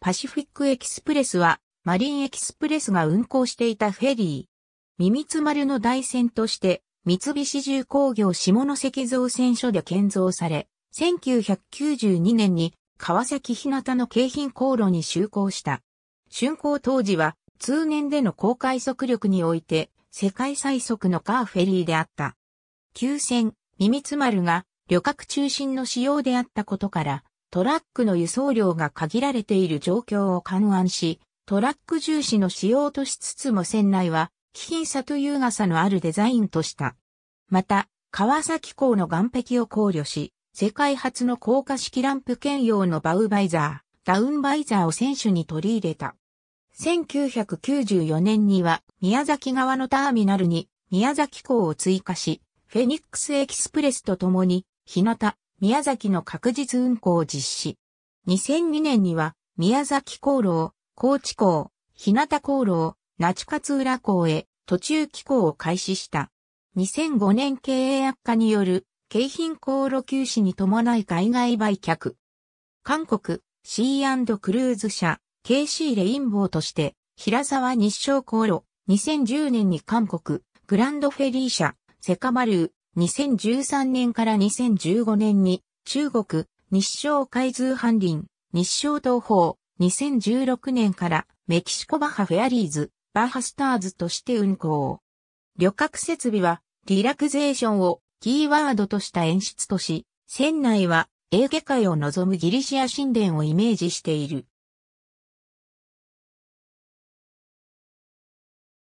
パシフィックエキスプレスは、マリンエキスプレスが運行していたフェリー。ミツマ丸の大船として、三菱重工業下関造船所で建造され、1992年に川崎日向の京浜航路に就航した。竣工当時は、通年での高快速力において、世界最速のカーフェリーであった。旧船、ツマ丸が旅客中心の仕様であったことから、トラックの輸送量が限られている状況を勘案し、トラック重視の仕様としつつも船内は、貴品さと優雅さのあるデザインとした。また、川崎港の岸壁を考慮し、世界初の高架式ランプ兼用のバウバイザー、ダウンバイザーを選手に取り入れた。1994年には宮崎側のターミナルに宮崎港を追加し、フェニックスエキスプレスと共に、日向、宮崎の確実運行を実施。2002年には、宮崎航路、高知港、日向航路、那智勝浦港へ途中寄港を開始した。2005年経営悪化による京浜航路休止に伴い海外売却。韓国、シークルーズ社、KC レインボーとして、平沢日照航路、2010年に韓国、グランドフェリー社、セカマルー、2013年から2015年に、中国、日照海図半林、日照東方、2016年からメキシコバハフェアリーズ、バハスターズとして運行。旅客設備はリラクゼーションをキーワードとした演出とし、船内はエーゲ海を望むギリシア神殿をイメージしている。